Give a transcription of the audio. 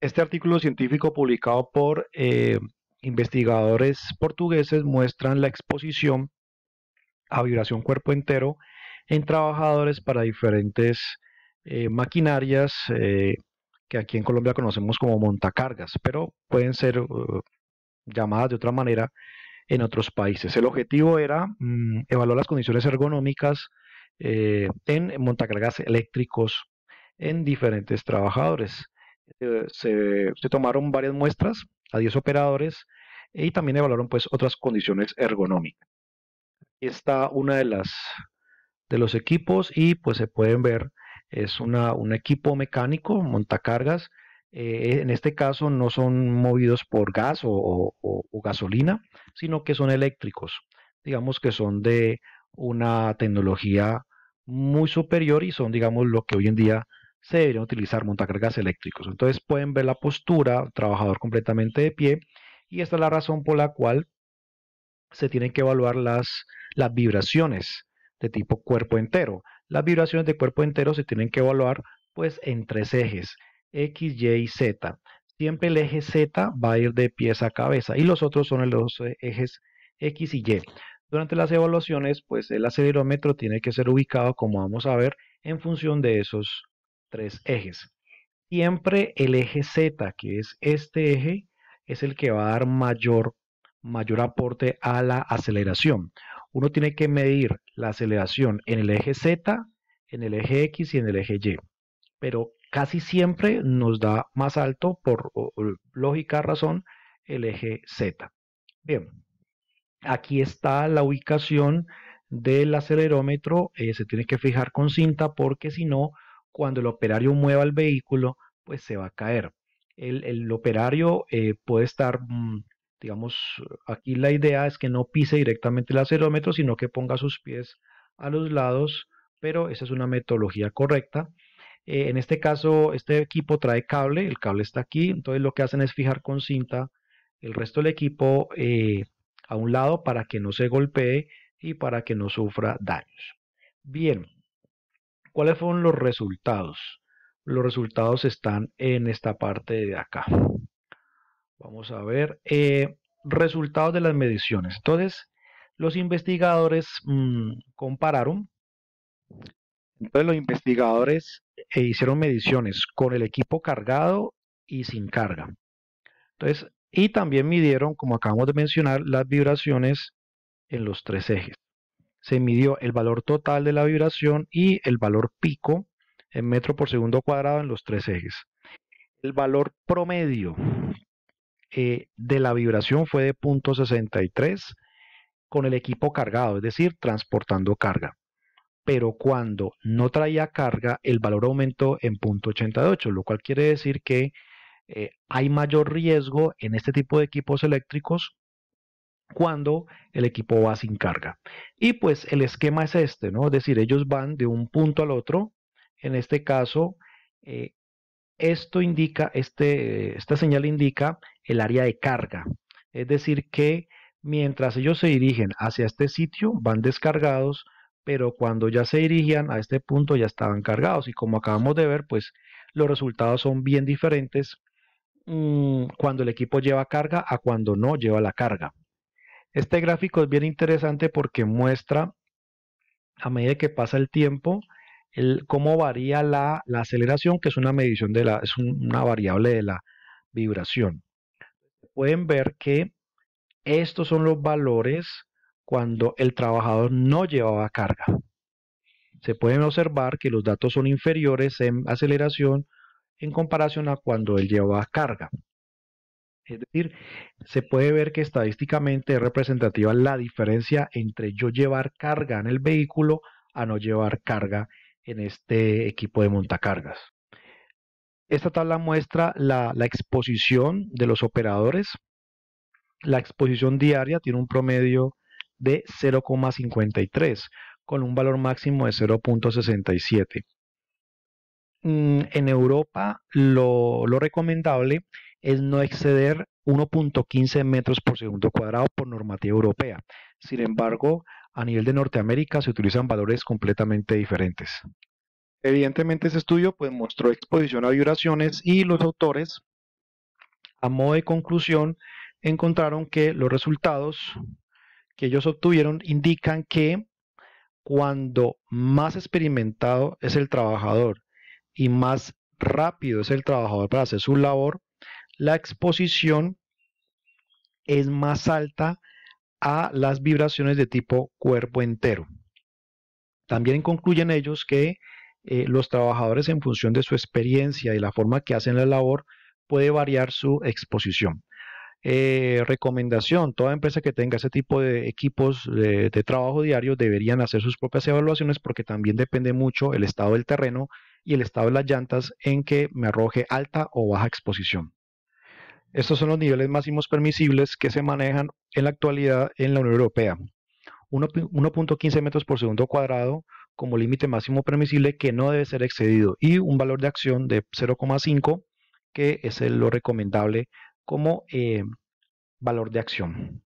Este artículo científico publicado por eh, investigadores portugueses muestran la exposición a vibración cuerpo entero en trabajadores para diferentes eh, maquinarias eh, que aquí en Colombia conocemos como montacargas, pero pueden ser uh, llamadas de otra manera en otros países. El objetivo era mm, evaluar las condiciones ergonómicas en montacargas eléctricos en diferentes trabajadores. Eh, se, tomaron varias muestras a 10 operadores eh, y también evaluaron pues otras condiciones ergonómicas. Aquí está una de las de los equipos y pues se pueden ver es una, un equipo mecánico, montacargas. Eh, en este caso no son movidos por gas o, o gasolina, sino que son eléctricos. Digamos que son de una tecnología muy superior y son, digamos, lo que hoy en día se deberían utilizar montacargas eléctricos. Entonces pueden ver la postura, trabajador completamente de pie, y esta es la razón por la cual se tienen que evaluar las, las vibraciones de tipo cuerpo entero. Las vibraciones de cuerpo entero se tienen que evaluar pues en tres ejes, X, Y y Z. Siempre el eje Z va a ir de pies a cabeza y los otros son los eh, ejes X y Y. Durante las evaluaciones, pues el acelerómetro tiene que ser ubicado, como vamos a ver, en función de esos tres ejes. Siempre el eje Z, que es este eje, es el que va a dar mayor, mayor aporte a la aceleración. Uno tiene que medir la aceleración en el eje Z, en el eje X y en el eje Y. Pero casi siempre nos da más alto, por lógica razón, el eje Z. Bien, aquí está la ubicación del acelerómetro. Eh, se tiene que fijar con cinta porque si no, cuando el operario mueva el vehículo, pues se va a caer. El, operario eh, puede estar, mm, digamos, aquí la idea es que no pise directamente el acelerómetro, sino que ponga sus pies a los lados, pero esa es una metodología correcta. Eh, en este caso, este equipo trae cable, el cable está aquí, entonces lo que hacen es fijar con cinta el resto del equipo eh, a un lado para que no se golpee y para que no sufra daños. Bien, ¿Cuáles fueron los resultados? Los resultados están en esta parte de acá. Vamos a ver. Eh, resultados de las mediciones. Entonces, los investigadores mm, compararon. Entonces, los investigadores e hicieron mediciones con el equipo cargado y sin carga. Entonces, y también midieron, como acabamos de mencionar, las vibraciones en los tres ejes se midió el valor total de la vibración y el valor pico en metro por segundo cuadrado en los tres ejes. El valor promedio eh, de la vibración fue de 0.63 con el equipo cargado, es decir, transportando carga. Pero cuando no traía carga, el valor aumentó en 0.88, lo cual quiere decir que eh, hay mayor riesgo en este tipo de equipos eléctricos cuando el equipo va sin carga. Y pues el esquema es este, ¿no? Es decir, ellos van de un punto al otro. En este caso, eh, esto indica, este, esta señal indica el área de carga. Es decir, que mientras ellos se dirigen hacia este sitio, van descargados, pero cuando ya se dirigían a este punto ya estaban cargados. Y como acabamos de ver, pues los resultados son bien diferentes mm, cuando el equipo lleva carga a cuando no lleva la carga. Este gráfico es bien interesante porque muestra a medida que pasa el tiempo cómo varía la, aceleración, que es una medición de la, es una variable de la vibración. Pueden ver que estos son los valores cuando el trabajador no llevaba carga. Se pueden observar que los datos son inferiores en aceleración en comparación a cuando él llevaba carga. Es decir, se puede ver que estadísticamente es representativa la diferencia entre yo llevar carga en el vehículo a no llevar carga en este equipo de montacargas. Esta tabla muestra la, exposición de los operadores. La exposición diaria tiene un promedio de 0,53 con un valor máximo de 0.67. Mm, en Europa lo, lo recomendable es no exceder 1.15 metros por segundo cuadrado por normativa europea. Sin embargo, a nivel de Norteamérica se utilizan valores completamente diferentes. Evidentemente ese estudio pues, mostró exposición a vibraciones y los autores, a modo de conclusión, encontraron que los resultados que ellos obtuvieron indican que cuando más experimentado es el trabajador y más rápido es el trabajador para hacer su labor, la exposición es más alta a las vibraciones de tipo cuerpo entero. También concluyen ellos que eh, los trabajadores en función de su experiencia y la forma que hacen la labor puede variar su exposición. Eh, recomendación, toda empresa que tenga ese tipo de equipos de, de, trabajo diario deberían hacer sus propias evaluaciones porque también depende mucho el estado del terreno y el estado de las llantas en que me arroje alta o baja exposición. Estos son los niveles máximos permisibles que se manejan en la actualidad en la Unión Europea. 1.15 metros por segundo cuadrado como límite máximo permisible que no debe ser excedido y un valor de acción de 0,5 que es lo recomendable como eh, valor de acción.